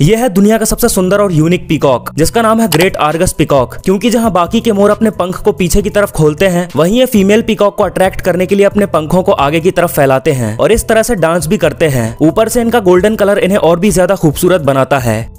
यह है दुनिया का सबसे सुंदर और यूनिक पिकॉक जिसका नाम है ग्रेट आर्गस पिकॉक क्योंकि जहां बाकी के मोर अपने पंख को पीछे की तरफ खोलते हैं वहीं ये फीमेल पिकॉक को अट्रैक्ट करने के लिए अपने पंखों को आगे की तरफ फैलाते हैं और इस तरह से डांस भी करते हैं ऊपर से इनका गोल्डन कलर इन्हें और भी ज्यादा खूबसूरत बनाता है